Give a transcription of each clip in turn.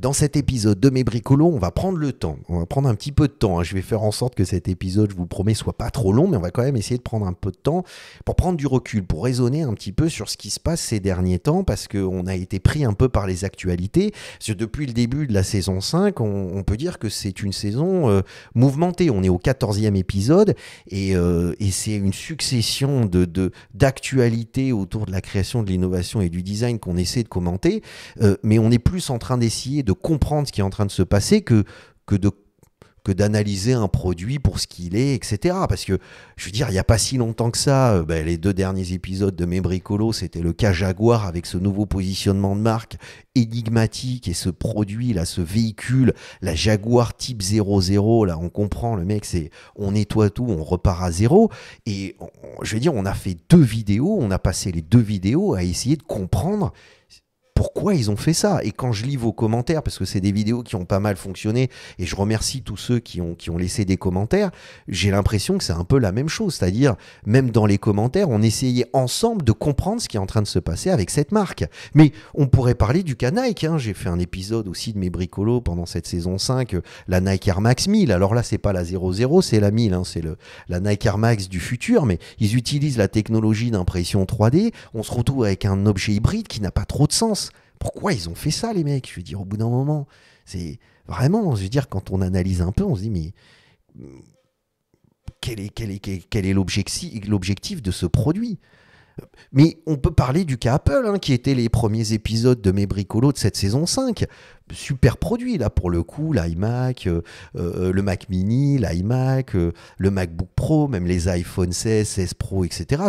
Dans cet épisode de Mes Bricolos, on va prendre le temps. On va prendre un petit peu de temps. Hein. Je vais faire en sorte que cet épisode, je vous promets, soit pas trop long, mais on va quand même essayer de prendre un peu de temps pour prendre du recul, pour raisonner un petit peu sur ce qui se passe ces derniers temps, parce qu'on a été pris un peu par les actualités. depuis le début de la saison 5, on, peut dire que c'est une saison euh, mouvementée. On est au 14e épisode euh, et, c'est une succession de d'actualités autour de la création de l'innovation et du design qu'on essaie de commenter, euh, mais on est plus en train d'essayer de comprendre ce qui est en train de se passer que, que de que d'analyser un produit pour ce qu'il est, etc. Parce que, je veux dire, il n'y a pas si longtemps que ça, euh, ben, les deux derniers épisodes de Mes Bricolos, c'était le cas Jaguar avec ce nouveau positionnement de marque énigmatique et ce produit, là, ce véhicule, la Jaguar Type 00, là, on comprend, le mec, c'est on nettoie tout, on repart à zéro. Et je veux dire, on a fait deux vidéos, on a passé les deux vidéos à essayer de comprendre pourquoi ils ont fait ça. Et quand je lis vos commentaires, parce que c'est des vidéos qui ont pas mal fonctionné, et je remercie tous ceux qui ont, qui ont laissé des commentaires, j'ai l'impression que c'est un peu la même chose. C'est-à-dire, même dans les commentaires, on essayait ensemble de comprendre ce qui est en train de se passer avec cette marque. Mais on pourrait parler du cas Nike. Hein. J'ai fait un épisode aussi de mes bricolos pendant cette saison 5, euh, la Nike Air Max 1000. Alors là, c'est pas la 00, c'est la 1000. Hein. C'est la Nike Air Max du futur, mais ils utilisent la technologie d'impression 3D. On se retrouve avec un objet hybride qui n'a pas trop de sens. Pourquoi ils ont fait ça, les mecs Je veux dire, au bout d'un moment, c'est vraiment, je veux dire, quand on analyse un peu, on se dit, mais hmm, quel est, quel est, quel est l'objectif de ce produit mais on peut parler du cas Apple, hein, qui était les premiers épisodes de mes bricolos de cette saison 5 super produits là pour le coup, l'iMac, euh, euh, le Mac Mini, l'iMac, euh, le MacBook Pro, même les iPhone 16, 16 Pro, etc.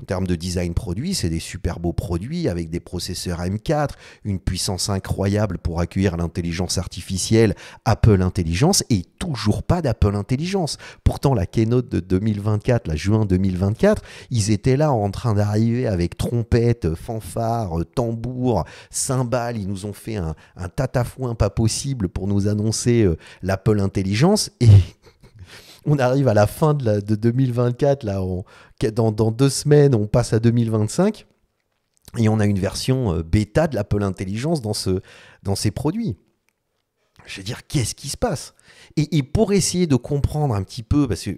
en termes de design produit, c'est des super beaux produits avec des processeurs M4, une puissance incroyable pour accueillir l'intelligence artificielle, Apple Intelligence et toujours pas d'Apple Intelligence. Pourtant la keynote de 2024, la juin 2024, ils étaient là en train d'arriver avec trompette, fanfare, tambour, cymbales, ils nous ont fait un tatafouin pas possible pour nous annoncer euh, l'Apple Intelligence et on arrive à la fin de, 2024, là, on, dans, deux semaines, on passe à 2025, et on a une version euh, bêta de l'Apple Intelligence dans, ce, dans ces produits. Je veux dire, qu'est-ce qui se passe et, pour essayer de comprendre un petit peu, parce que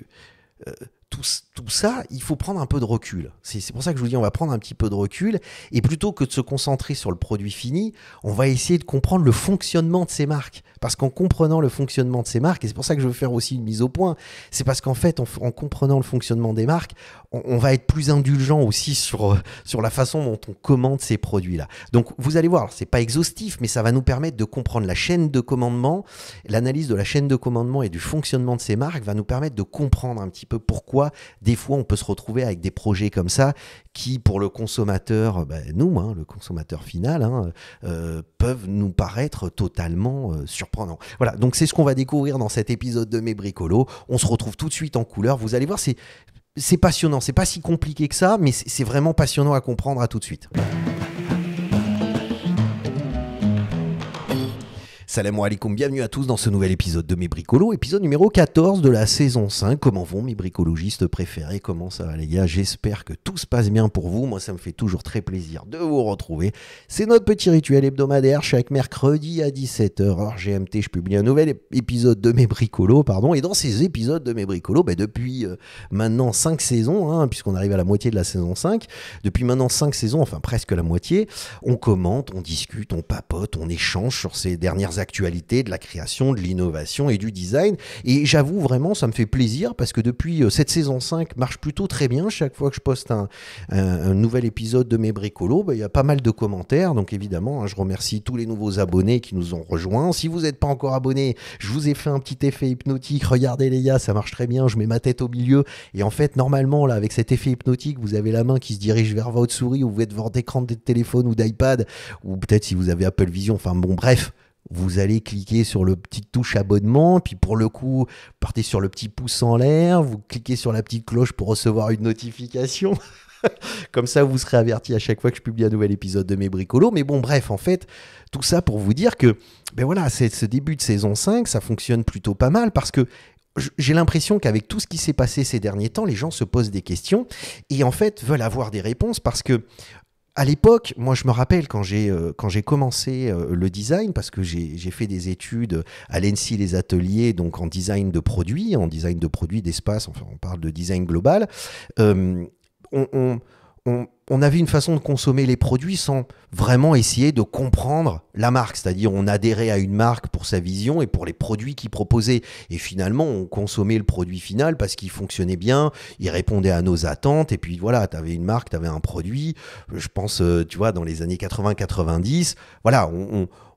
euh, tout, ça, il faut prendre un peu de recul. C'est pour ça que je vous dis, on va prendre un petit peu de recul. Et plutôt que de se concentrer sur le produit fini, on va essayer de comprendre le fonctionnement de ces marques. Parce qu'en comprenant le fonctionnement de ces marques, et c'est pour ça que je veux faire aussi une mise au point, c'est parce qu'en fait, en, comprenant le fonctionnement des marques, on, on, va être plus indulgent aussi sur, euh, sur la façon dont on commande ces produits-là. Donc, vous allez voir, c'est pas exhaustif, mais ça va nous permettre de comprendre la chaîne de commandement. L'analyse de la chaîne de commandement et du fonctionnement de ces marques va nous permettre de comprendre un petit peu pourquoi des fois on peut se retrouver avec des projets comme ça qui, pour le consommateur, euh, ben, nous, hein, le consommateur final, hein, euh, peuvent nous paraître totalement euh, surprenants. Voilà, donc c'est ce qu'on va découvrir dans cet épisode de Mes Bricolos. On se retrouve tout de suite en couleur. Vous allez voir, c'est c'est passionnant. C'est pas si compliqué que ça, mais c'est vraiment passionnant à comprendre. À tout de suite. Salam alaikum, bienvenue à tous dans ce nouvel épisode de Mes Bricolos, épisode numéro 14 de la saison 5. Comment vont mes bricologistes préférés Comment ça va les gars J'espère que tout se passe bien pour vous. Moi, ça me fait toujours très plaisir de vous retrouver. C'est notre petit rituel hebdomadaire chaque mercredi à 17h heure GMT. Je publie un nouvel épisode de Mes Bricolos, pardon. Et dans ces épisodes de Mes Bricolos, ben, depuis euh, maintenant 5 saisons, hein, puisqu'on arrive à la moitié de la saison 5, depuis maintenant 5 saisons, enfin presque la moitié, on commente, on discute, on papote, on échange sur ces dernières actualité, de la création, de l'innovation et du design. Et j'avoue vraiment, ça me fait plaisir parce que depuis euh, cette saison 5 marche plutôt très bien. Chaque fois que je poste un, nouvel épisode de mes bricolos, bah, il y a pas mal de commentaires. Donc évidemment, hein, je remercie tous les nouveaux abonnés qui nous ont rejoints. Si vous n'êtes pas encore abonné, je vous ai fait un petit effet hypnotique. Regardez les gars, ça marche très bien. Je mets ma tête au milieu. Et en fait, normalement, là, avec cet effet hypnotique, vous avez la main qui se dirige vers votre souris ou vous êtes devant d'écran de téléphone ou d'iPad ou peut-être si vous avez Apple Vision. Enfin bon, bref vous allez cliquer sur le petit touche abonnement, puis pour le coup, partez sur le petit pouce en l'air, vous cliquez sur la petite cloche pour recevoir une notification. Comme ça, vous serez averti à chaque fois que je publie un nouvel épisode de mes bricolos. Mais bon, bref, en fait, tout ça pour vous dire que, ben voilà, c'est ce début de saison 5, ça fonctionne plutôt pas mal parce que j'ai l'impression qu'avec tout ce qui s'est passé ces derniers temps, les gens se posent des questions et en fait veulent avoir des réponses parce que à l'époque, moi je me rappelle quand j'ai euh, quand j'ai commencé euh, le design parce que j'ai fait des études à l'ENSI les ateliers donc en design de produits, en design de produits d'espace, enfin on parle de design global. Euh, on, on, avait une façon de consommer les produits sans vraiment essayer de comprendre la marque. C'est-à-dire, on adhérait à une marque pour sa vision et pour les produits qu'il proposait. Et finalement, on consommait le produit final parce qu'il fonctionnait bien, il répondait à nos attentes. Et puis voilà, tu avais une marque, tu avais un produit. Je pense, euh, tu vois, dans les années 80-90, voilà,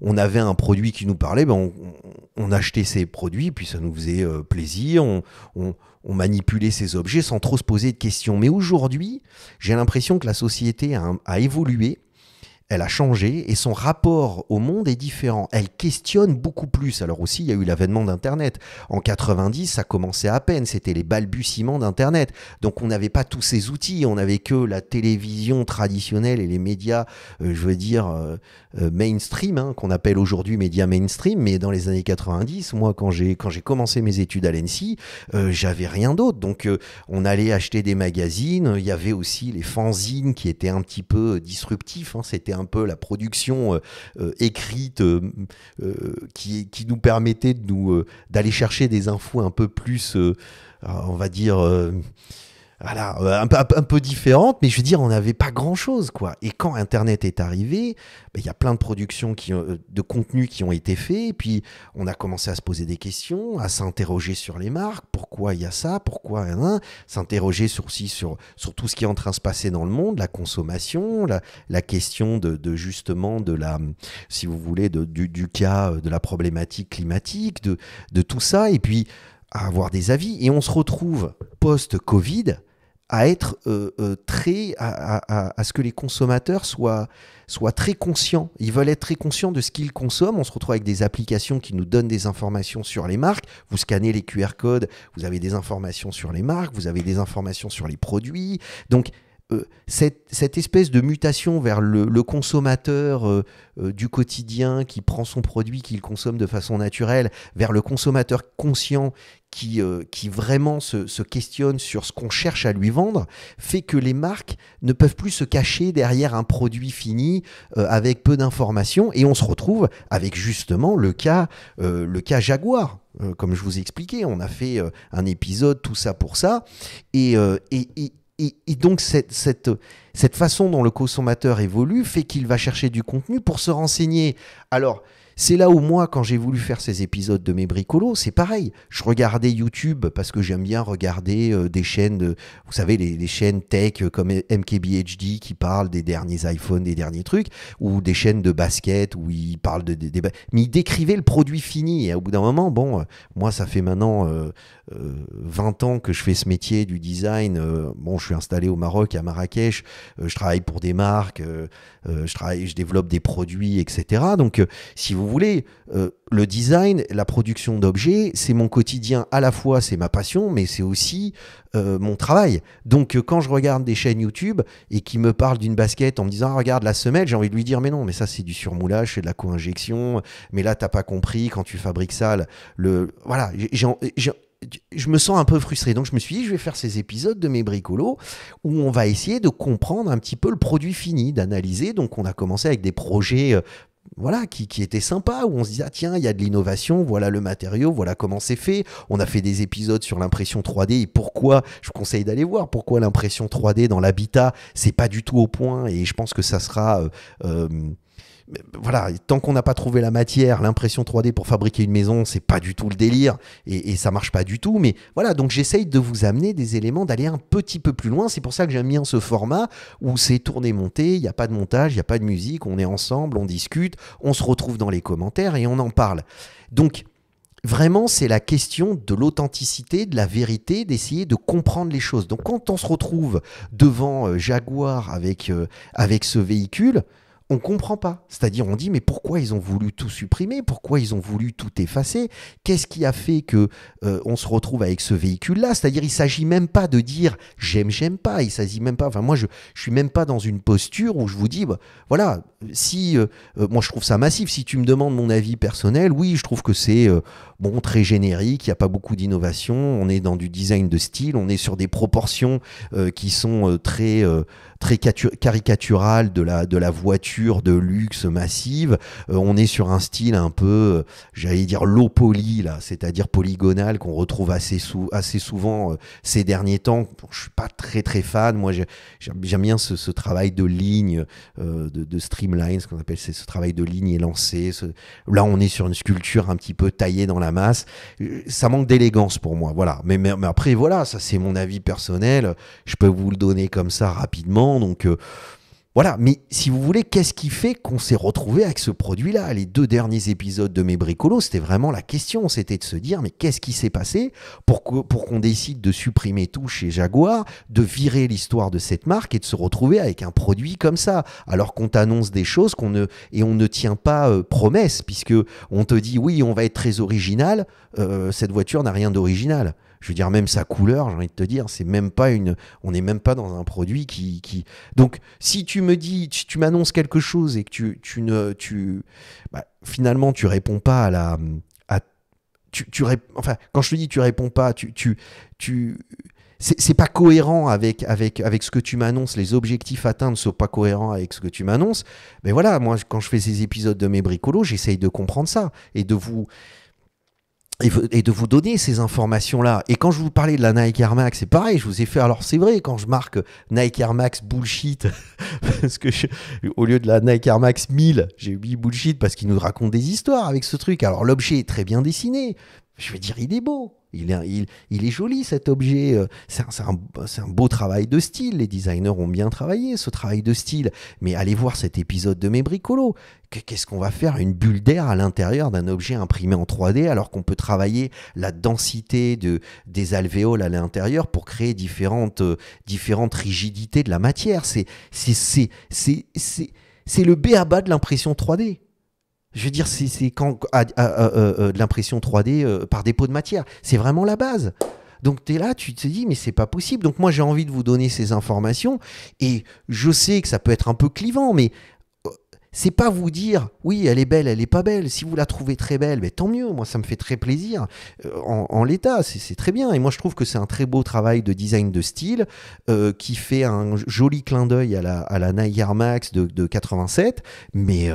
on, avait un produit qui nous parlait, ben on, achetait ces produits, puis ça nous faisait euh, plaisir. on on manipulait ces objets sans trop se poser de questions. Mais aujourd'hui, j'ai l'impression que la société a, a évolué elle a changé et son rapport au monde est différent. Elle questionne beaucoup plus. Alors aussi, il y a eu l'avènement d'Internet. En 90, ça commençait à peine. C'était les balbutiements d'Internet. Donc on n'avait pas tous ces outils. On n'avait que la télévision traditionnelle et les médias, euh, je veux dire, euh, euh, mainstream, hein, qu'on appelle aujourd'hui médias mainstream. Mais dans les années 90, moi, quand j'ai, quand j'ai commencé mes études à l'ENSI, j'avais rien d'autre. Donc on allait acheter des magazines. Il y avait aussi les fanzines qui étaient un petit peu disruptifs. Hein. C'était un peu la production euh, euh, écrite euh, qui, nous permettait d'aller chercher des infos un peu plus, on va dire voilà, euh, un peu, un peu différente, mais je veux dire, on n'avait pas grand-chose, quoi. Et quand Internet est arrivé, bah, il y a plein de productions euh, de contenus qui ont été faits, et puis on a commencé à se poser des questions, à s'interroger sur les marques, pourquoi il y a ça, pourquoi un s'interroger sur, aussi sur, sur tout ce qui est en train de se passer dans le monde, la consommation, la, la question de, de, justement de la, si vous voulez, de, du, du, cas euh, de la problématique climatique, de, de tout ça, et puis à avoir des avis. Et on se retrouve post-Covid à être euh, euh, très à, à, ce que les consommateurs soient, soient très conscients. Ils veulent être très conscients de ce qu'ils consomment. On se retrouve avec des applications qui nous donnent des informations sur les marques. Vous scannez les QR codes, vous avez des informations sur les marques, vous avez des informations sur les produits. Donc euh, cette, espèce de mutation vers le, consommateur euh, euh, du quotidien qui prend son produit, qu'il consomme de façon naturelle, vers le consommateur conscient qui, vraiment se, questionne sur ce qu'on cherche à lui vendre, fait que les marques ne peuvent plus se cacher derrière un produit fini avec peu d'informations et on se retrouve avec justement le cas, le cas Jaguar comme je vous ai expliqué, on a fait un épisode, tout ça pour ça. et, et, donc cette, cette façon dont le consommateur évolue fait qu'il va chercher du contenu pour se renseigner. Alors, c'est là où moi, quand j'ai voulu faire ces épisodes de mes bricolos, c'est pareil. Je regardais YouTube parce que j'aime bien regarder euh, des chaînes, de, vous savez, les, chaînes tech euh, comme MKBHD qui parlent des derniers iPhones, des derniers trucs, ou des chaînes de basket où ils parlent de, mais ils décrivaient le produit fini. Et au bout d'un moment, bon, euh, moi, ça fait maintenant 20 ans que je fais ce métier du design. bon, je suis installé au Maroc, à Marrakech. je travaille pour des marques. je travaille, je développe des produits, etc. Donc, si vous voulez, euh, le design, la production d'objets, c'est mon quotidien à la fois, c'est ma passion, mais c'est aussi euh, mon travail. Donc euh, quand je regarde des chaînes YouTube et qui me parlent d'une basket en me disant ah, regarde la semelle, j'ai envie de lui dire mais non, mais ça c'est du surmoulage, c'est de la co-injection, mais là t'as pas compris quand tu fabriques ça. Le, voilà, je me sens un peu frustré. Donc je me suis dit, je vais faire ces épisodes de mes bricolos où on va essayer de comprendre un petit peu le produit fini, d'analyser. Donc on a commencé avec des projets voilà, qui, était sympa, où on se dit, ah, tiens, il y a de l'innovation, voilà le matériau, voilà comment c'est fait. On a fait des épisodes sur l'impression 3D et pourquoi, je vous conseille d'aller voir, pourquoi l'impression 3D dans l'habitat, c'est pas du tout au point et je pense que ça sera euh, euh, voilà, tant qu'on n'a pas trouvé la matière, l'impression 3D pour fabriquer une maison, c'est pas du tout le délire et, ça marche pas du tout. Mais voilà, donc j'essaye de vous amener des éléments, d'aller un petit peu plus loin. C'est pour ça que j'ai mis en ce format où c'est tourné monté, il n'y a pas de montage, il n'y a pas de musique, on est ensemble, on discute, on se retrouve dans les commentaires et on en parle. Donc Vraiment, c'est la question de l'authenticité, de la vérité, d'essayer de comprendre les choses. Donc quand on se retrouve devant euh, Jaguar avec, euh, avec ce véhicule, on comprend pas. C'est-à-dire, on dit, mais pourquoi ils ont voulu tout supprimer Pourquoi ils ont voulu tout effacer Qu'est-ce qui a fait que euh, on se retrouve avec ce véhicule-là C'est-à-dire, il s'agit même pas de dire j'aime, j'aime pas. Il s'agit même pas. Enfin, moi, je, je suis même pas dans une posture où je vous dis, bah, voilà, si euh, euh, moi je trouve ça massif. Si tu me demandes mon avis personnel, oui, je trouve que c'est bon, très générique. Il n'y a pas beaucoup d'innovation. On est dans du design de style. On est sur des proportions qui sont très très caricatural de la, de la voiture de luxe massive. Euh, on est sur un style un peu, euh, j'allais dire, low poly, là, c'est-à-dire polygonal qu'on retrouve assez, sou assez souvent euh, ces derniers temps. je suis pas très très fan. Moi, j'aime bien ce, ce, travail de ligne, de, de streamline, ce qu'on appelle c'est ce travail de ligne élancée. Là, on est sur une sculpture un petit peu taillée dans la masse. Ça manque d'élégance pour moi, voilà. mais, mais après, voilà, ça c'est mon avis personnel. Je peux vous le donner comme ça rapidement. Donc euh, voilà, mais si vous voulez, qu'est-ce qui fait qu'on s'est retrouvé avec ce produit-là Les deux derniers épisodes de mes bricolos, c'était vraiment la question, c'était de se dire, mais qu'est-ce qui s'est passé pour qu'on décide de supprimer tout chez Jaguar, de virer l'histoire de cette marque et de se retrouver avec un produit comme ça, alors qu'on t'annonce des choses qu'on et on ne tient pas euh, promesse, puisque on te dit oui, on va être très original, euh, cette voiture n'a rien d'original je veux dire, même sa couleur, j'ai envie de te dire, c'est même pas une. On n'est même pas dans un produit qui, Donc, si tu me dis, tu, m'annonces quelque chose et que tu, tu ne. Tu, bah, finalement, tu réponds pas à la. À, tu, tu Enfin, quand je te dis tu réponds pas, tu. tu, tu c'est pas cohérent avec, avec, avec ce que tu m'annonces, les objectifs atteints ne sont pas cohérents avec ce que tu m'annonces. Mais voilà, moi, quand je fais ces épisodes de mes bricolos, j'essaye de comprendre ça et de vous et, de vous donner ces informations-là. Et quand je vous parlais de la Nike Air Max, c'est pareil, je vous ai fait, alors c'est vrai, quand je marque Nike Air Max bullshit, parce que au lieu de la Nike Air Max 1000, j'ai mis bullshit parce qu'il nous raconte des histoires avec ce truc. Alors l'objet est très bien dessiné, je vais dire, il est beau, il est, il, est joli cet objet, euh, c'est un, beau travail de style, les designers ont bien travaillé ce travail de style, mais allez voir cet épisode de mes bricolos, qu'est-ce qu'on va faire Une bulle d'air à l'intérieur d'un objet imprimé en 3D alors qu'on peut travailler la densité de, des alvéoles à l'intérieur pour créer différentes, euh, différentes rigidités de la matière, c'est le B à bas de l'impression 3D. Je veux dire, c'est quand euh, euh, l'impression 3D euh, par dépôt de matière. C'est vraiment la base. Donc tu es là, tu te dis mais c'est pas possible. Donc moi j'ai envie de vous donner ces informations et je sais que ça peut être un peu clivant mais c'est pas vous dire oui elle est belle, elle est pas belle. Si vous la trouvez très belle, mais ben, tant mieux. Moi ça me fait très plaisir en, l'état, c'est très bien. Et moi je trouve que c'est un très beau travail de design de style qui fait un joli clin d'œil à la, à Max de, 87. Mais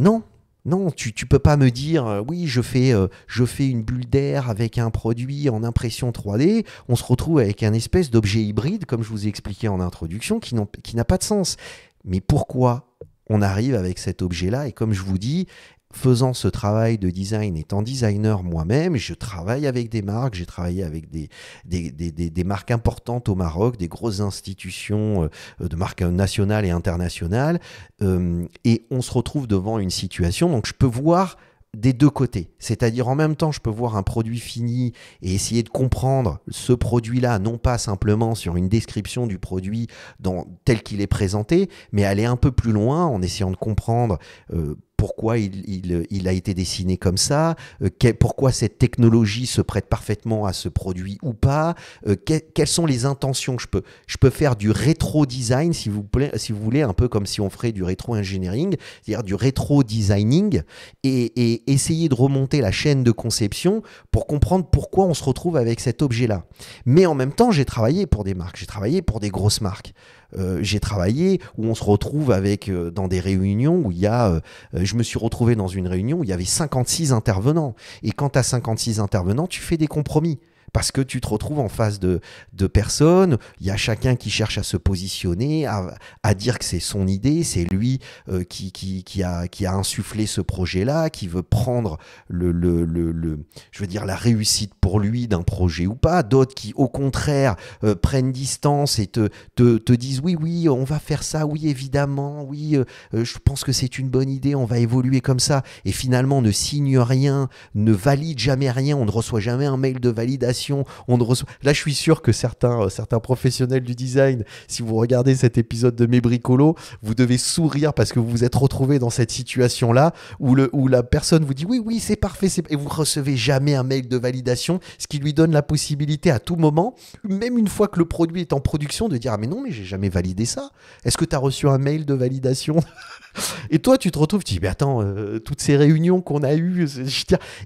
non, non, tu ne peux pas me dire euh, oui, je fais, euh, je fais une bulle d'air avec un produit en impression 3D. On se retrouve avec un espèce d'objet hybride, comme je vous ai expliqué en introduction, qui n'a pas de sens. Mais pourquoi on arrive avec cet objet-là Et comme je vous dis, faisant ce travail de design, étant designer moi-même, je travaille avec des marques, j'ai travaillé avec des des, marques importantes au Maroc, des grosses institutions euh, de marques nationales et internationales, euh, et on se retrouve devant une situation, donc je peux voir des deux côtés. C'est-à-dire en même temps, je peux voir un produit fini et essayer de comprendre ce produit-là, non pas simplement sur une description du produit tel qu'il est présenté, mais aller un peu plus loin en essayant de comprendre euh, pourquoi il, a été dessiné comme ça, euh, pourquoi cette technologie se prête parfaitement à ce produit ou pas, euh, quelles sont les intentions. Je peux, faire du rétro-design, si, vous voulez, un peu comme si on ferait du rétro-engineering, c'est-à-dire du rétro-designing, et essayer de remonter la chaîne de conception pour comprendre pourquoi on se retrouve avec cet objet-là. Mais en même temps, j'ai travaillé pour des marques, j'ai travaillé pour des grosses marques. Euh, j'ai travaillé, où on se retrouve avec euh, dans des réunions où il y a, euh, je me suis retrouvé dans une réunion où il y avait 56 intervenants. Et quand tu as 56 intervenants, tu fais des compromis parce que tu te retrouves en face de, de personnes, il y a chacun qui cherche à se positionner, à, à dire que c'est son idée, c'est lui euh, qui, qui, qui, a, qui a insufflé ce projet-là, qui veut prendre le, le, le, je veux dire, la réussite pour lui d'un projet ou pas, d'autres qui au contraire euh, prennent distance et te, te, te, disent oui, oui, on va faire ça, oui, évidemment, oui, euh, je pense que c'est une bonne idée, on va évoluer comme ça, et finalement ne signe rien, ne valide jamais rien, on ne reçoit jamais un mail de validation on Là, je suis sûr que certains, euh, certains professionnels du design, si vous regardez cet épisode de Mes Bricolos, vous devez sourire parce que vous vous êtes retrouvé dans cette situation-là où, où la personne vous dit oui, oui, c'est parfait, et vous recevez jamais un mail de validation, ce qui lui donne la possibilité à tout moment, même une fois que le produit est en production, de dire ah mais non, mais j'ai jamais validé ça. Est-ce que tu as reçu un mail de validation et toi, tu te retrouves, tu dis, mais attends, euh, toutes ces réunions qu'on a eues, je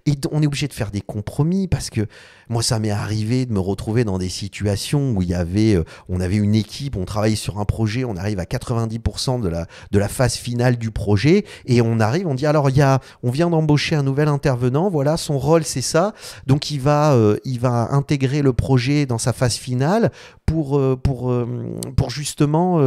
et on est obligé de faire des compromis parce que moi, ça m'est arrivé de me retrouver dans des situations où il y avait, euh, on avait une équipe, on travaille sur un projet, on arrive à 90% de la, de la phase finale du projet et on arrive, on dit, alors, il y a, on vient d'embaucher un nouvel intervenant, voilà, son rôle, c'est ça. Donc, il va, euh, il va intégrer le projet dans sa phase finale pour, pour, pour justement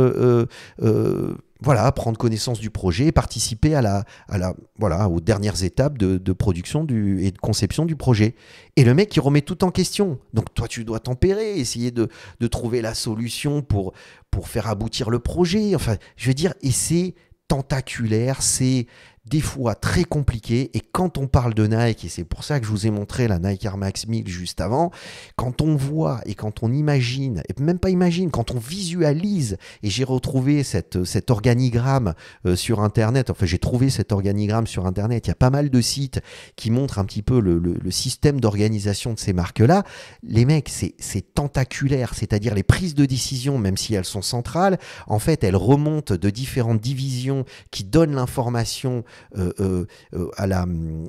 voilà, prendre connaissance du projet participer à la, à la, voilà, aux dernières étapes de, production du, et de conception du projet. Et le mec, il remet tout en question. Donc toi, tu dois tempérer, essayer de, trouver la solution pour, pour faire aboutir le projet. Enfin, je veux dire, et c'est tentaculaire, c'est des fois très compliqué. Et quand on parle de Nike, et c'est pour ça que je vous ai montré la Nike Air Max 1000 juste avant, quand on voit et quand on imagine, et même pas imagine, quand on visualise, et j'ai retrouvé cette, cet organigramme euh, sur Internet, enfin j'ai trouvé cet organigramme sur Internet, il y a pas mal de sites qui montrent un petit peu le, le, le système d'organisation de ces marques-là. Les mecs, c'est tentaculaire, c'est-à-dire les prises de décision, même si elles sont centrales, en fait, elles remontent de différentes divisions qui donnent l'information euh, euh, euh, à la,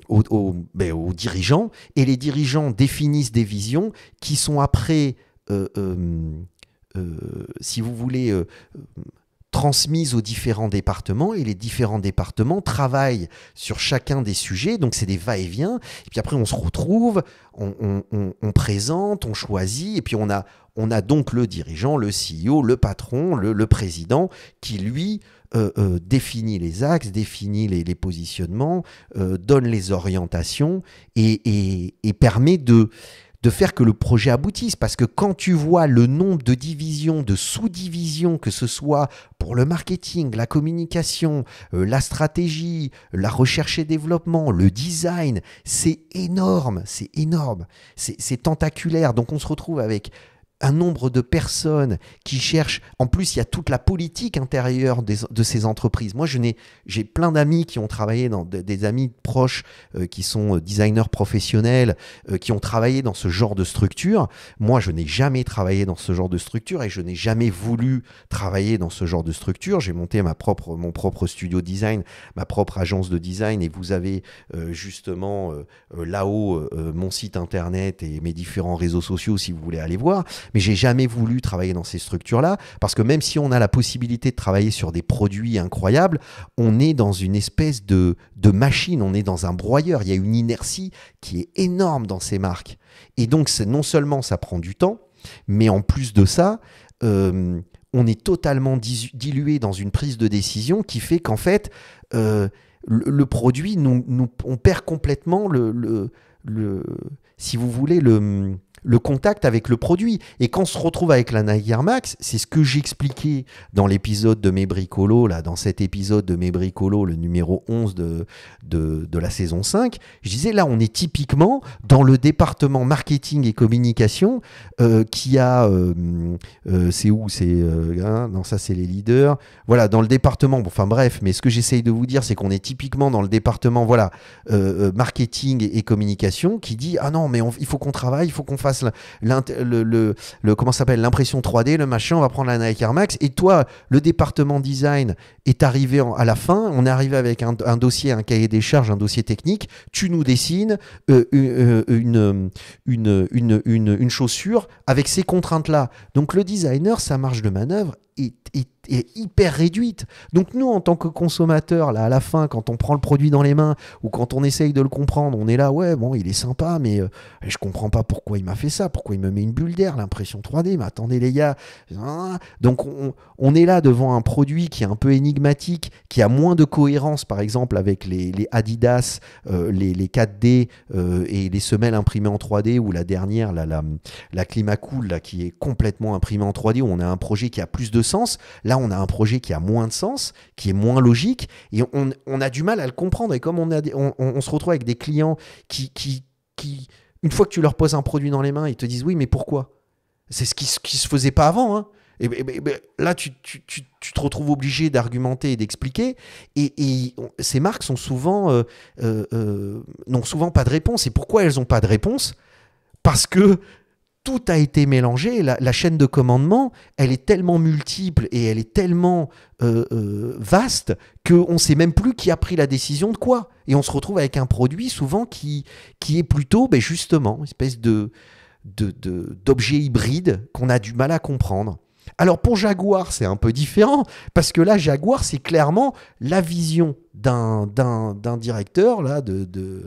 aux, ben, dirigeants, et les dirigeants définissent des visions qui sont après... si vous voulez, transmises aux différents départements et les différents départements travaillent sur chacun des sujets. Donc c'est des va-et-vient. Et puis après, on se retrouve, on, présente, on choisit, et puis on a, on a donc le dirigeant, le CEO, le patron, le président qui, lui, euh, euh, définit les axes, définit les, positionnements, euh, donne les orientations et, permet de, de faire que le projet aboutisse. Parce que quand tu vois le nombre de divisions, de sous-divisions, que ce soit pour le marketing, la communication, la stratégie, la recherche et développement, le design, c'est énorme, c'est énorme, c'est tentaculaire. Donc on se retrouve avec un nombre de personnes qui cherchent. En plus, il y a toute la politique intérieure de ces entreprises. Moi, je n'ai, j'ai plein d'amis qui ont travaillé dans des, amis proches euh, qui sont euh, designers professionnels, euh, qui ont travaillé dans ce genre de structure. Moi, je n'ai jamais travaillé dans ce genre de structure et je n'ai jamais voulu travailler dans ce genre de structure. J'ai monté ma propre, mon propre studio design, ma propre agence de design et vous avez justement là-haut mon site internet et mes différents réseaux sociaux si vous voulez aller voir mais j'ai jamais voulu travailler dans ces structures-là parce que même si on a la possibilité de travailler sur des produits incroyables, on est dans une espèce de, machine, on est dans un broyeur. Il y a une inertie qui est énorme dans ces marques. Et donc, non seulement ça prend du temps, mais en plus de ça, euh, on est totalement dilué dans une prise de décision qui fait qu'en fait, euh, le, produit, on perd complètement le si vous voulez, le, le contact avec le produit. Et quand on se retrouve avec la Nike Air Max, c'est ce que j'expliquais dans l'épisode de Mes Bricolos, là, dans cet épisode de Mes Bricolos, le numéro 11 de, de, de, la saison 5. Je disais, là, on est typiquement dans le département marketing et communication euh, qui a. Euh, euh, c'est où C'est. non, ça, c'est les leaders. Voilà, dans le département. enfin, bref, mais ce que j'essaye de vous dire, c'est qu'on est typiquement dans le département, voilà, marketing et communication qui dit Ah non, mais il faut qu'on travaille, il faut qu'on fasse le, comment s'appelle l'impression 3D, le machin, on va prendre la Nike Air Max. Et toi, le département design est arrivé à la fin, on est arrivé avec un, dossier, un cahier des charges, un dossier technique. Tu nous dessines euh, euh, euh, une, une, une, une, chaussure avec ces contraintes-là. Donc le designer, ça marche de manœuvre, est, hyper réduite. Donc nous, en tant que consommateurs, là, à la fin, quand on prend le produit dans les mains ou quand on essaye de le comprendre, on est là, ouais, bon, il est sympa, mais euh, je comprends pas pourquoi il m'a fait ça, pourquoi il me met une bulle d'air, l'impression 3D, mais attendez les gars. Hein. Donc on, est là devant un produit qui est un peu énigmatique, qui a moins de cohérence, par exemple, avec les, Adidas, euh, les, 4D euh, et les semelles imprimées en 3D ou la dernière, la, la, la Climacool, là, qui est complètement imprimée en 3D, où on a un projet qui a plus de sens. Là, on a un projet qui a moins de sens, qui est moins logique, et on, a du mal à le comprendre. Et comme on, a on, se retrouve avec des clients qui, qui, une fois que tu leur poses un produit dans les mains, ils te disent oui, mais pourquoi C'est ce qui, se faisait pas avant. Hein. Et, ben, là, tu, te retrouves obligé d'argumenter et d'expliquer. Et, ces marques sont souvent, euh, euh, euh, n'ont souvent pas de réponse. Et pourquoi elles n'ont pas de réponse Parce que tout a été mélangé. La, chaîne de commandement, elle est tellement multiple et elle est tellement euh, euh, vaste qu'on ne sait même plus qui a pris la décision de quoi. Et on se retrouve avec un produit souvent qui, qui est plutôt, ben justement, une espèce de d'objet hybride qu'on a du mal à comprendre. Alors pour Jaguar, c'est un peu différent, parce que là, Jaguar, c'est clairement la vision d'un directeur, là, de, de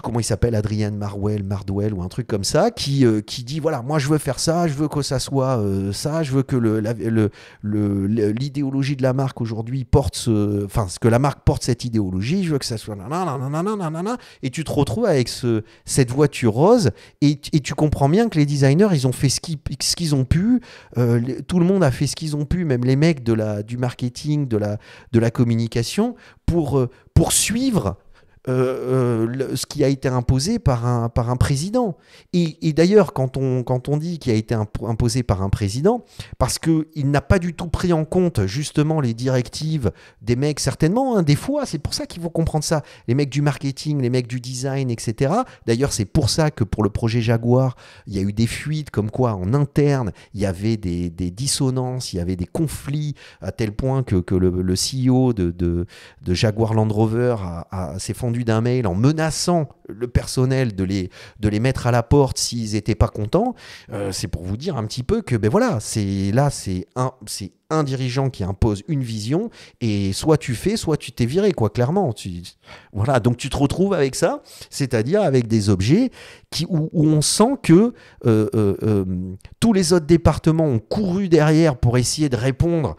comment il s'appelle, Adrienne Marwell, Mardwell ou un truc comme ça, qui, euh, qui dit voilà, moi je veux faire ça, je veux que ça soit euh, ça, je veux que l'idéologie le, l'idéologie de la marque aujourd'hui porte ce. Enfin, que la marque porte cette idéologie, je veux que ça soit et tu te retrouves avec cette voiture rose et, et, tu comprends bien que les designers, ils ont fait ce qu'ils ont pu, euh, tout le monde a fait ce qu'ils ont pu, même les mecs de la, du marketing, de la, de la communication, pour, pour suivre euh, euh, ce qui a été imposé par un, par un président. Et, d'ailleurs, quand on, quand on dit qu'il a été imposé par un président, parce qu'il n'a pas du tout pris en compte justement les directives des mecs, certainement, hein, des fois, c'est pour ça qu'il faut comprendre ça. Les mecs du marketing, les mecs du design, etc. D'ailleurs, c'est pour ça que pour le projet Jaguar, il y a eu des fuites comme quoi en interne, il y avait des, des dissonances, il y avait des conflits à tel point que, que le, CEO de, de, Jaguar Land Rover a, s'est fendu d'un mail en menaçant le personnel de les, de les mettre à la porte s'ils n'étaient pas contents, euh, c'est pour vous dire un petit peu que ben voilà, c'est là c'est un c'est un dirigeant qui impose une vision et soit tu fais, soit tu t'es viré quoi clairement. Tu, voilà, donc tu te retrouves avec ça, c'est-à-dire avec des objets qui où, on sent que euh, euh, tous les autres départements ont couru derrière pour essayer de répondre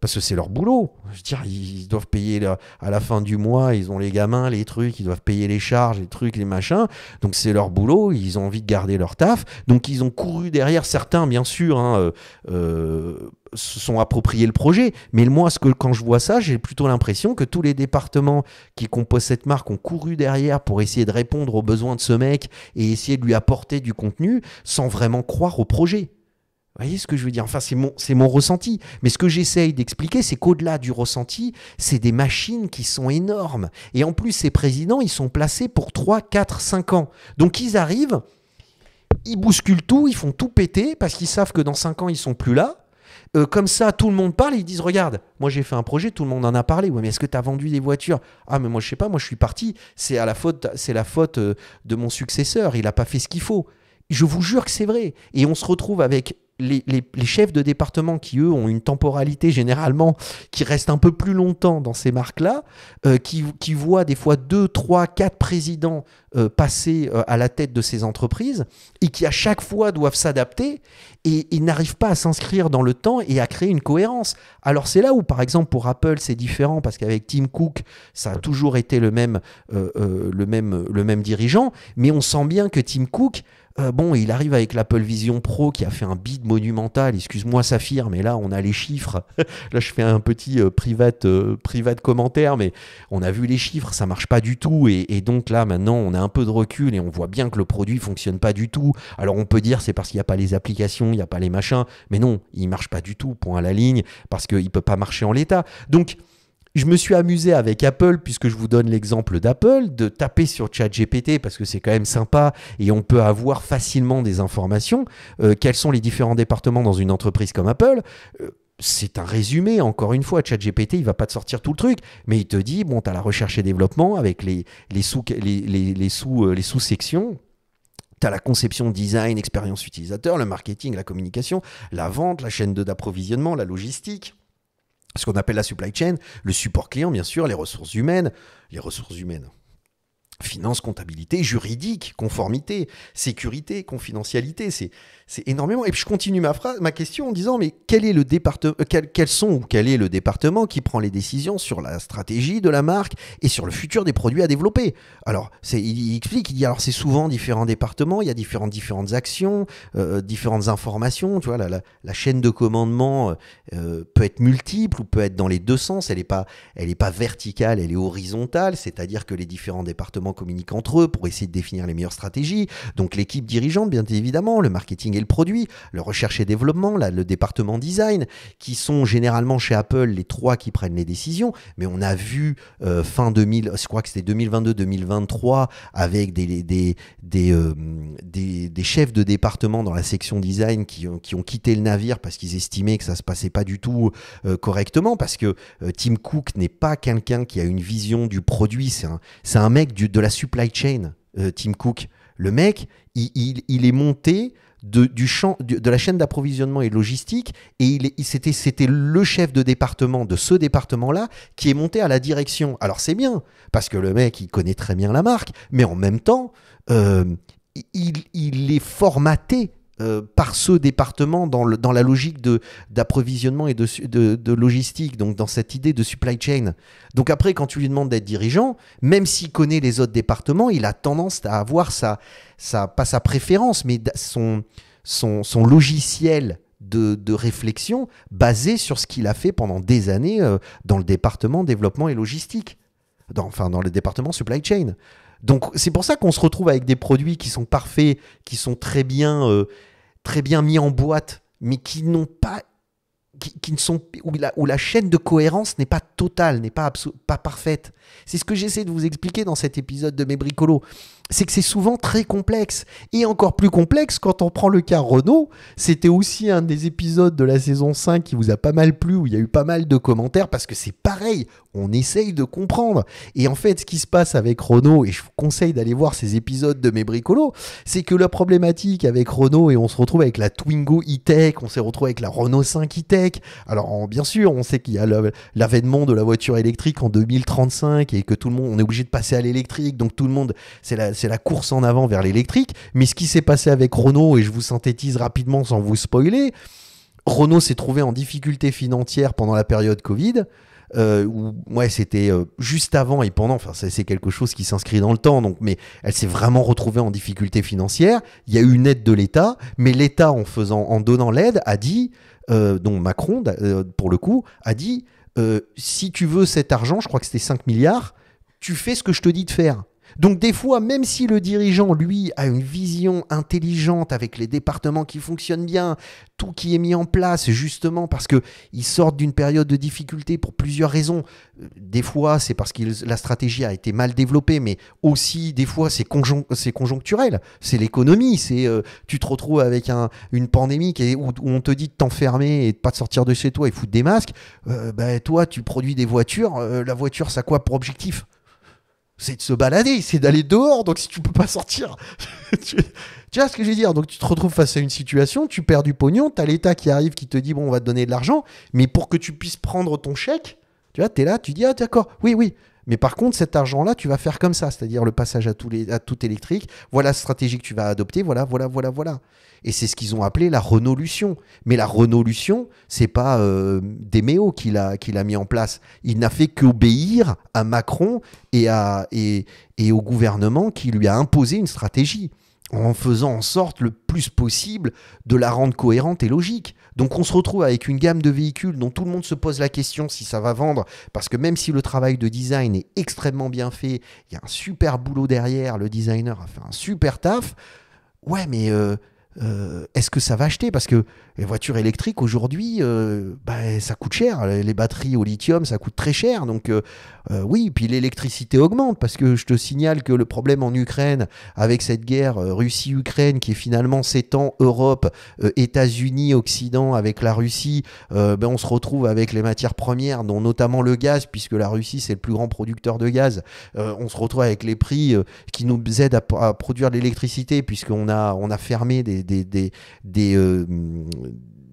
parce que c'est leur boulot. Je veux dire, ils doivent payer à la fin du mois, ils ont les gamins, les trucs, ils doivent payer les chats les trucs, les machins. Donc c'est leur boulot, ils ont envie de garder leur taf. Donc ils ont couru derrière certains, bien sûr. Hein, euh, euh, se sont appropriés le projet. Mais moi, ce que, quand je vois ça, j'ai plutôt l'impression que tous les départements qui composent cette marque ont couru derrière pour essayer de répondre aux besoins de ce mec et essayer de lui apporter du contenu sans vraiment croire au projet. Vous voyez ce que je veux dire Enfin, c'est mon, mon ressenti. Mais ce que j'essaye d'expliquer, c'est qu'au-delà du ressenti, c'est des machines qui sont énormes. Et en plus, ces présidents, ils sont placés pour 3, 4, 5 ans. Donc, ils arrivent, ils bousculent tout, ils font tout péter parce qu'ils savent que dans 5 ans, ils sont plus là. Euh, comme ça, tout le monde parle, ils disent Regarde, moi j'ai fait un projet, tout le monde en a parlé. Ouais, mais est-ce que tu as vendu des voitures Ah, mais moi je sais pas, moi je suis parti. C'est à la faute, c'est la faute euh, de mon successeur. Il n'a pas fait ce qu'il faut. Je vous jure que c'est vrai. Et on se retrouve avec les, chefs de département qui, eux, ont une temporalité généralement qui reste un peu plus longtemps dans ces marques-là, euh, qui, voient des fois deux, trois, quatre présidents euh, passer euh, à la tête de ces entreprises et qui à chaque fois doivent s'adapter et, ils n'arrivent pas à s'inscrire dans le temps et à créer une cohérence. Alors c'est là où, par exemple, pour Apple, c'est différent parce qu'avec Tim Cook, ça a toujours été le même, le même, le même dirigeant, mais on sent bien que Tim Cook... Euh, bon, il arrive avec l'Apple Vision Pro qui a fait un bid monumental. Excuse-moi, Saphir, mais là, on a les chiffres. là, je fais un petit euh, private, euh, private commentaire, mais on a vu les chiffres, ça marche pas du tout. Et, donc là, maintenant, on a un peu de recul et on voit bien que le produit fonctionne pas du tout. Alors, on peut dire c'est parce qu'il n'y a pas les applications, il n'y a pas les machins, mais non, il marche pas du tout, point à la ligne, parce qu'il peut pas marcher en l'état. Donc, je me suis amusé avec Apple, puisque je vous donne l'exemple d'Apple, de taper sur ChatGPT, parce que c'est quand même sympa, et on peut avoir facilement des informations. Euh, quels sont les différents départements dans une entreprise comme Apple euh, c'est un résumé, encore une fois, ChatGPT, il va pas te sortir tout le truc, mais il te dit, bon, tu as la recherche et développement avec les, sous les, sous, les sous euh, -sections tu as la conception design, expérience utilisateur, le marketing, la communication, la vente, la chaîne d'approvisionnement, la logistique ce qu'on appelle la supply chain, le support client, bien sûr, les ressources humaines, les ressources humaines. Finance, comptabilité, juridique, conformité, sécurité, confidentialité, c'est énormément. Et puis je continue ma, phrase, ma question en disant mais quel est le département, euh, quels sont ou quel est le département qui prend les décisions sur la stratégie de la marque et sur le futur des produits à développer Alors il, il, explique, il dit alors c'est souvent différents départements, il y a différentes différentes actions, euh, euh, différentes informations. Tu vois la, chaîne de commandement peut être multiple ou peut être dans les deux sens. Elle n'est pas elle est pas verticale, elle est horizontale, c'est-à-dire que les différents départements communiquent entre eux pour essayer de définir les meilleures stratégies. Donc l'équipe dirigeante, bien évidemment, le marketing et le produit, le recherche et développement, là, le département design, qui sont généralement chez Apple les trois qui prennent les décisions. Mais on a vu euh, fin 2000, je crois que c'était 2022-2023, avec des, euh, des, des, chefs de département dans la section design qui, qui ont quitté le navire parce qu'ils estimaient que ça se passait pas du tout euh, correctement, parce que Tim Cook n'est pas quelqu'un qui a une vision du produit, c'est un, un mec du, de la supply chain, euh, Tim Cook. Le mec, il, est monté de, du champ, la chaîne d'approvisionnement et logistique, et il, il c'était, c'était le chef de département de ce département-là qui est monté à la direction. Alors c'est bien, parce que le mec, il connaît très bien la marque, mais en même temps, euh, il, il est formaté euh, par ce département dans, la logique d'approvisionnement et de, logistique, donc dans cette idée de supply chain. Donc après, quand tu lui demandes d'être dirigeant, même s'il connaît les autres départements, il a tendance à avoir sa, pas sa préférence, mais son, logiciel de, réflexion basé sur ce qu'il a fait pendant des années euh, dans le département développement et logistique. enfin, dans le département supply chain. Donc c'est pour ça qu'on se retrouve avec des produits qui sont parfaits, qui sont très bien, euh, très bien mis en boîte, mais qui n'ont pas, ne sont où la, chaîne de cohérence n'est pas totale, n'est pas pas parfaite. C'est ce que j'essaie de vous expliquer dans cet épisode de mes bricolos c'est que c'est souvent très complexe. Et encore plus complexe quand on prend le cas Renault. C'était aussi un des épisodes de la saison 5 qui vous a pas mal plu, où il y a eu pas mal de commentaires, parce que c'est pareil, on essaye de comprendre. Et en fait, ce qui se passe avec Renault, et je vous conseille d'aller voir ces épisodes de mes bricolos, c'est que la problématique avec Renault, et on se retrouve avec la Twingo e-tech, on s'est retrouvé avec la Renault 5 e-tech. Alors, bien sûr, on sait qu'il y a l'avènement de la voiture électrique en 2035 et que tout le monde, on est obligé de passer à l'électrique, donc tout le monde, c'est la c'est la course en avant vers l'électrique. Mais ce qui s'est passé avec Renault, et je vous synthétise rapidement sans vous spoiler, Renault s'est trouvé en difficulté financière pendant la période Covid. Euh, ouais, c'était euh, juste avant et pendant, enfin c'est quelque chose qui s'inscrit dans le temps, donc, mais elle s'est vraiment retrouvée en difficulté financière, il y a eu une aide de l'État, mais l'État en, faisant, en donnant l'aide a dit, euh, dont Macron euh, pour le coup, a dit, si tu veux cet argent, je crois que c'était 5 milliards, tu fais ce que je te dis de faire. Donc des fois, même si le dirigeant, lui, a une vision intelligente avec les départements qui fonctionnent bien, tout qui est mis en place, justement parce qu'ils sortent d'une période de difficulté pour plusieurs raisons. Euh, des fois, c'est parce que la stratégie a été mal développée, mais aussi, des fois, c'est conjoncturel. C'est l'économie, c'est euh, tu te retrouves avec une pandémie et où, on te dit de t'enfermer et de pas te sortir de chez toi et foutre des masques. Euh, ben, toi, tu produis des voitures. la voiture, ça quoi pour objectif c'est de se balader, c'est d'aller dehors. Donc si tu peux pas sortir, tu, vois ce que je veux dire. Donc tu te retrouves face à une situation, tu perds du pognon, t'as l'État qui arrive qui te dit bon on va te donner de l'argent, mais pour que tu puisses prendre ton chèque, tu vois, t'es là, tu dis ah d'accord, oui oui, mais par contre, cet argent-là, tu vas faire comme ça, c'est-à-dire le passage à tout, les, tout électrique. Voilà la stratégie que tu vas adopter. Voilà, voilà, voilà, voilà. Et c'est ce qu'ils ont appelé la renolution. Mais la renolution, c'est pas euh, Demeo qui l'a qui mis en place. Il n'a fait qu'obéir à Macron et au gouvernement qui lui a imposé une stratégie en faisant en sorte le plus possible de la rendre cohérente et logique. Donc on se retrouve avec une gamme de véhicules dont tout le monde se pose la question si ça va vendre, parce que même si le travail de design est extrêmement bien fait, il y a un super boulot derrière, le designer a fait un super taf, ouais mais... Euh, euh, est-ce que ça va acheter Parce que les voitures électriques aujourd'hui, euh, bah, ça coûte cher. Les batteries au lithium, ça coûte très cher. Donc euh, oui, puis l'électricité augmente parce que je te signale que le problème en Ukraine, avec cette guerre Russie-Ukraine qui est finalement s'étend Europe, États-Unis, Occident avec la Russie, ben, on se retrouve avec les matières premières, dont notamment le gaz, puisque la Russie c'est le plus grand producteur de gaz. on se retrouve avec les prix qui nous aident à, produire l'électricité, puisqu'on a, on a fermé des euh,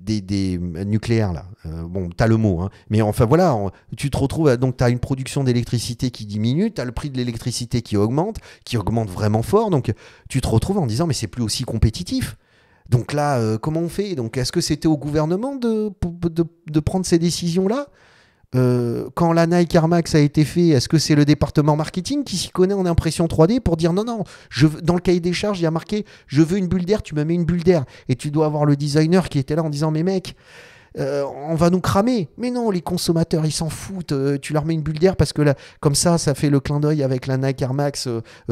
des, nucléaires là. Euh, bon, t'as le mot, hein. mais enfin voilà, tu te retrouves donc t'as une production d'électricité qui diminue, t'as le prix de l'électricité qui augmente, qui augmente vraiment fort, donc tu te retrouves en disant mais c'est plus aussi compétitif. Donc là, euh, comment on fait Donc est-ce que c'était au gouvernement de prendre ces décisions là euh, quand la Nike Air Max a été fait, est-ce que c'est le département marketing qui s'y connaît en impression 3D pour dire non, non, je, veux dans le cahier des charges, il y a marqué je veux une bulle d'air, tu me mets une bulle d'air. Et tu dois avoir le designer qui était là en disant mais mec, euh, on va nous cramer. Mais non, les consommateurs, ils s'en foutent. Euh, tu leur mets une bulle d'air parce que là, comme ça, ça fait le clin d'œil avec la Nike Air Max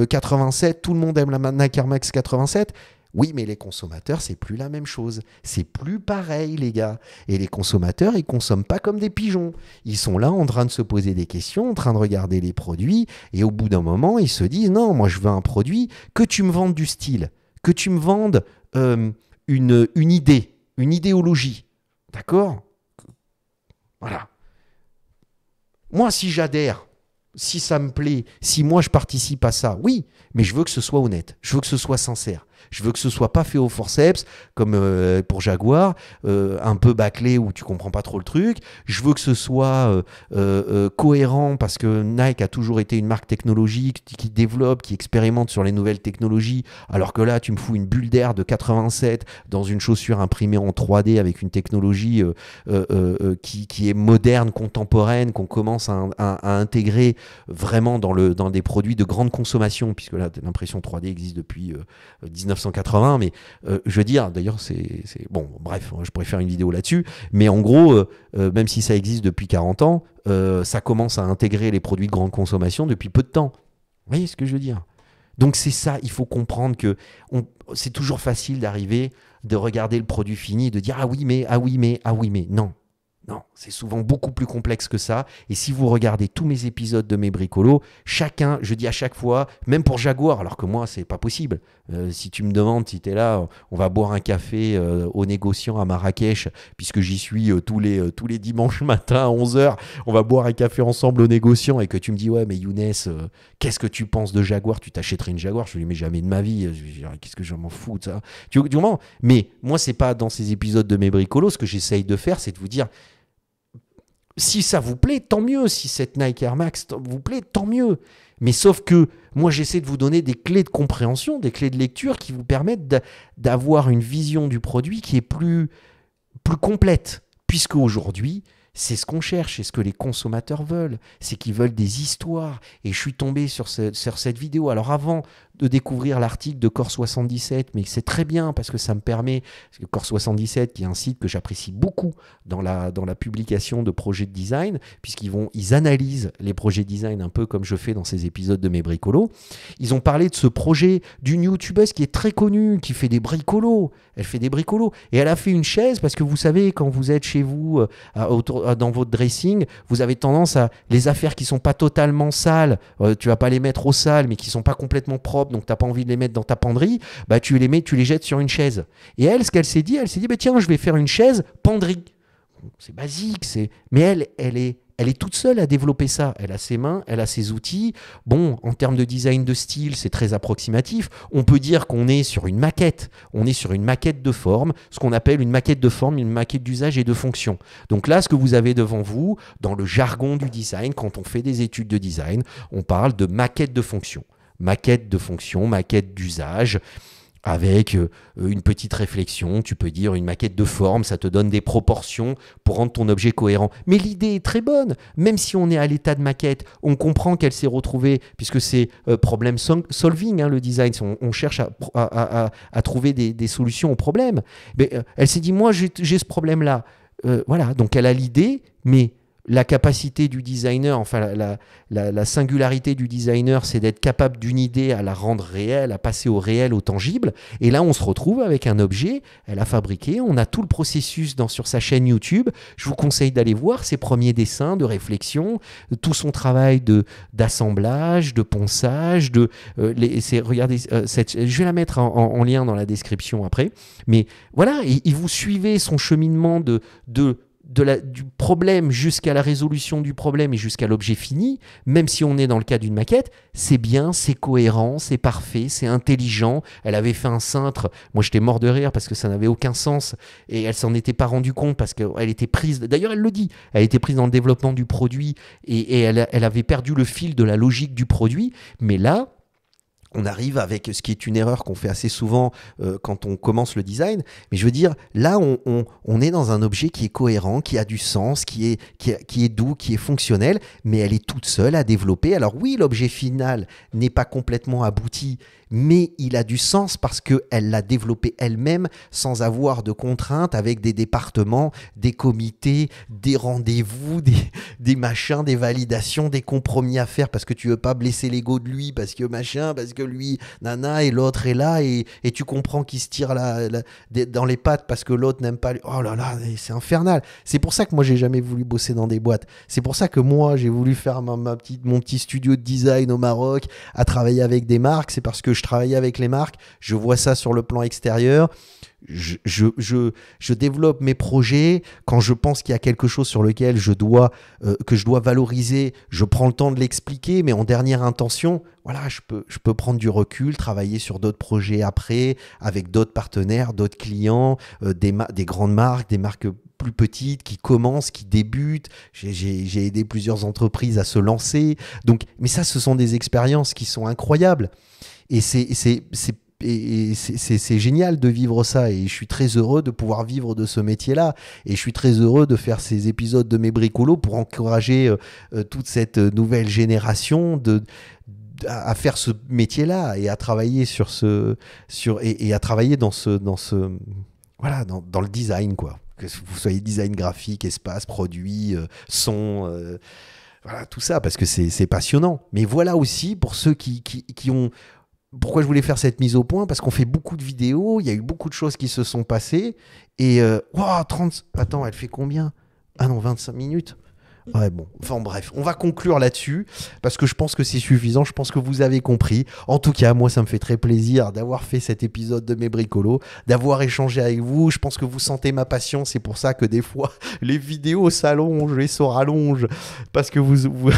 87. Tout le monde aime la Nike Air Max 87. Oui, mais les consommateurs, c'est plus la même chose. C'est plus pareil, les gars. Et les consommateurs, ils consomment pas comme des pigeons. Ils sont là en train de se poser des questions, en train de regarder les produits. Et au bout d'un moment, ils se disent Non, moi, je veux un produit que tu me vendes du style, que tu me vendes euh, une, une idée, une idéologie. D'accord Voilà. Moi, si j'adhère, si ça me plaît, si moi je participe à ça, oui, mais je veux que ce soit honnête, je veux que ce soit sincère. Je veux que ce soit pas fait au forceps, comme euh, pour Jaguar, euh, un peu bâclé où tu comprends pas trop le truc. Je veux que ce soit euh, cohérent parce que Nike a toujours été une marque technologique qui développe, qui expérimente sur les nouvelles technologies. Alors que là, tu me fous une bulle d'air de 87 dans une chaussure imprimée en 3D avec une technologie qui, est moderne, contemporaine, qu'on commence à, intégrer vraiment dans, le, dans des produits de grande consommation, puisque là, l'impression 3D existe depuis 19 1980, mais euh, je veux dire, d'ailleurs, c'est bon, bref, hein, je pourrais faire une vidéo là-dessus, mais en gros, euh, euh, même si ça existe depuis 40 ans, ça commence à intégrer les produits de grande consommation depuis peu de temps. Vous voyez ce que je veux dire Donc c'est ça, il faut comprendre que c'est toujours facile d'arriver, de regarder le produit fini, de dire ah oui mais ah oui mais ah oui mais non. Non, c'est souvent beaucoup plus complexe que ça. Et si vous regardez tous mes épisodes de mes bricolos, chacun, je dis à chaque fois, même pour Jaguar, alors que moi, c'est pas possible. Euh, si tu me demandes si tu es là, on va boire un café euh, au aux négociants à Marrakech, puisque j'y suis euh, tous, les, tous les dimanches matin à 11h. On va boire un café ensemble aux négociants et que tu me dis, ouais, mais Younes, qu'est-ce que tu penses de Jaguar Tu t'achèterais une Jaguar Je lui dis, mais jamais de ma vie. Ah, qu'est-ce que je m'en fous de ça du Mais moi, c'est pas dans ces épisodes de mes bricolos. Ce que j'essaye de faire, c'est de vous dire si ça vous plaît, tant mieux. Si cette Nike Air Max vous plaît, tant mieux. Mais sauf que moi, j'essaie de vous donner des clés de compréhension, des clés de lecture qui vous permettent d'avoir une vision du produit qui est plus, plus complète. Puisque aujourd'hui, c'est ce qu'on cherche, c'est ce que les consommateurs veulent, c'est qu'ils veulent des histoires. Et je suis tombé sur, sur cette vidéo. Alors avant de découvrir l'article de Core 77, mais c'est très bien parce que ça me permet, Core 77, qui est un site que j'apprécie beaucoup dans la, dans la publication de projets de design, puisqu'ils vont, ils analysent les projets de design un peu comme je fais dans ces épisodes de mes bricolos. Ils ont parlé de ce projet d'une youtubeuse qui est très connue, qui fait des bricolos. Elle fait des bricolos. Et elle a fait une chaise parce que vous savez, quand vous êtes chez vous, euh, euh, dans votre dressing, vous avez tendance à les affaires qui sont pas totalement sales, euh, tu vas pas les mettre au sale, mais qui sont pas complètement propres donc donc t'as pas envie de les mettre dans ta penderie, bah tu les mets, tu les jettes sur une chaise. Et elle, ce qu'elle s'est dit, elle s'est dit, bah, tiens, je vais faire une chaise penderie. C'est basique, c'est. Mais elle, elle est elle est toute seule à développer ça. Elle a ses mains, elle a ses outils. Bon, en termes de design de style, c'est très approximatif. On peut dire qu'on est sur une maquette. On est sur une maquette de forme, ce qu'on appelle une maquette de forme, une maquette d'usage et de fonction. Donc là, ce que vous avez devant vous, dans le jargon du design, quand on fait des études de design, on parle de maquette de fonction maquette de fonction, maquette d'usage, avec euh, une petite réflexion, tu peux dire une maquette de forme, ça te donne des proportions pour rendre ton objet cohérent. Mais l'idée est très bonne, même si on est à l'état de maquette, on comprend qu'elle s'est retrouvée, puisque c'est euh, problème solving, hein, le design, on, cherche à, trouver des, solutions aux problèmes. Mais, euh, elle s'est dit, moi j'ai ce problème-là. voilà, donc elle a l'idée, mais la capacité du designer, enfin la, singularité du designer, c'est d'être capable d'une idée à la rendre réelle, à passer au réel, au tangible. Et là, on se retrouve avec un objet, elle a fabriqué, on a tout le processus dans, sur sa chaîne YouTube. Je vous conseille d'aller voir ses premiers dessins de réflexion, tout son travail de d'assemblage, de ponçage, de euh, les, regardez, euh, cette, je vais la mettre en, lien dans la description après. Mais voilà, il vous suivait son cheminement de, de la, du problème jusqu'à la résolution du problème et jusqu'à l'objet fini, même si on est dans le cas d'une maquette, c'est bien, c'est cohérent, c'est parfait, c'est intelligent. Elle avait fait un cintre, moi j'étais mort de rire parce que ça n'avait aucun sens et elle s'en était pas rendu compte parce qu'elle était prise, d'ailleurs elle le dit, elle était prise dans le développement du produit et, elle avait perdu le fil de la logique du produit, mais là, on arrive avec ce qui est une erreur qu'on fait assez souvent euh, quand on commence le design. Mais je veux dire, là, on, est dans un objet qui est cohérent, qui a du sens, qui est, qui, est doux, qui est fonctionnel, mais elle est toute seule à développer. Alors oui, l'objet final n'est pas complètement abouti, mais il a du sens parce qu'elle l'a développé elle-même sans avoir de contraintes avec des départements, des comités, des rendez-vous, des, des machins, des validations, des compromis à faire parce que tu veux pas blesser l'ego de lui, parce que machin, parce que que lui, nana, et l'autre est là, et, et, tu comprends qu'il se tire la, dans les pattes parce que l'autre n'aime pas. Lui. Oh là là, c'est infernal. C'est pour ça que moi, j'ai jamais voulu bosser dans des boîtes. C'est pour ça que moi, j'ai voulu faire ma, petite, mon petit studio de design au Maroc, à travailler avec des marques. C'est parce que je travaillais avec les marques, je vois ça sur le plan extérieur je, développe mes projets quand je pense qu'il y a quelque chose sur lequel je dois euh, que je dois valoriser. Je prends le temps de l'expliquer, mais en dernière intention, voilà, je peux, je peux prendre du recul, travailler sur d'autres projets après, avec d'autres partenaires, d'autres clients, euh, des, grandes marques, des marques plus petites, qui commencent, qui débutent. J'ai aidé plusieurs entreprises à se lancer. Donc, mais ça, ce sont des expériences qui sont incroyables. Et c'est et c'est génial de vivre ça et je suis très heureux de pouvoir vivre de ce métier-là et je suis très heureux de faire ces épisodes de mes bricolos pour encourager euh, euh, toute cette nouvelle génération de, à faire ce métier-là et à travailler sur ce sur et, à travailler dans ce dans ce voilà dans, dans le design quoi que vous soyez design graphique espace produit euh, son voilà tout ça parce que c'est passionnant mais voilà aussi pour ceux qui, qui, qui ont pourquoi je voulais faire cette mise au point Parce qu'on fait beaucoup de vidéos, il y a eu beaucoup de choses qui se sont passées. Et euh, 30. Attends, elle fait combien Ah non, 25 minutes. Ouais, bon. Enfin, bref, on va conclure là-dessus parce que je pense que c'est suffisant. Je pense que vous avez compris. En tout cas, moi, ça me fait très plaisir d'avoir fait cet épisode de mes bricolos, d'avoir échangé avec vous. Je pense que vous sentez ma passion. C'est pour ça que des fois, les vidéos s'allongent et se rallongent parce que vous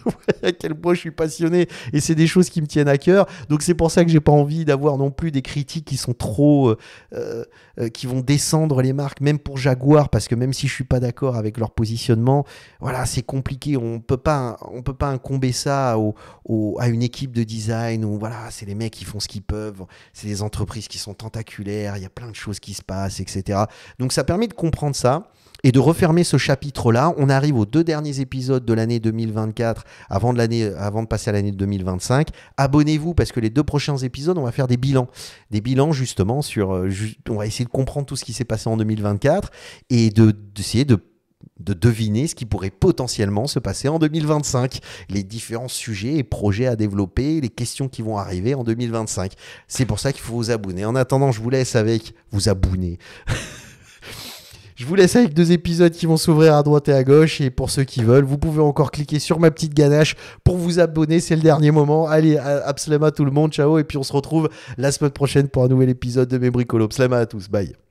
à quel point je suis passionné et c'est des choses qui me tiennent à cœur. Donc c'est pour ça que j'ai pas envie d'avoir non plus des critiques qui sont trop euh, euh, euh, qui vont descendre les marques même pour Jaguar parce que même si je suis pas d'accord avec leur positionnement, voilà, c'est compliqué, on peut pas on peut pas incomber ça à une équipe de design où voilà, c'est les mecs qui font ce qu'ils peuvent, c'est des entreprises qui sont tentaculaires, il y a plein de choses qui se passent, etc. Donc ça permet de comprendre ça et de refermer ce chapitre-là. On arrive aux deux derniers épisodes de l'année 2024 avant de, l'année, avant de passer à l'année 2025. Abonnez-vous parce que les deux prochains épisodes, on va faire des bilans. Des bilans justement sur... Euh, on va essayer de comprendre tout ce qui s'est passé en 2024 et de, d'essayer de de deviner ce qui pourrait potentiellement se passer en 2025, les différents sujets et projets à développer, les questions qui vont arriver en 2025. C'est pour ça qu'il faut vous abonner. En attendant, je vous laisse avec vous abonner. Je vous laisse avec deux épisodes qui vont s'ouvrir à droite et à gauche. Et pour ceux qui veulent, vous pouvez encore cliquer sur ma petite ganache pour vous abonner. C'est le dernier moment. Allez, abslama tout le monde. Ciao. Et puis on se retrouve la semaine prochaine pour un nouvel épisode de mes bricolos. Abslema à tous. Bye.